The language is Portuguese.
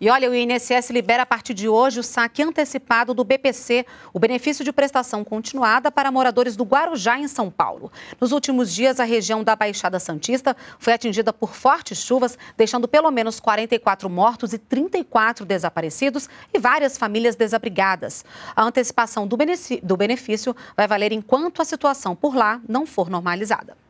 E olha, o INSS libera a partir de hoje o saque antecipado do BPC, o benefício de prestação continuada para moradores do Guarujá, em São Paulo. Nos últimos dias, a região da Baixada Santista foi atingida por fortes chuvas, deixando pelo menos 44 mortos e 34 desaparecidos e várias famílias desabrigadas. A antecipação do benefício vai valer enquanto a situação por lá não for normalizada.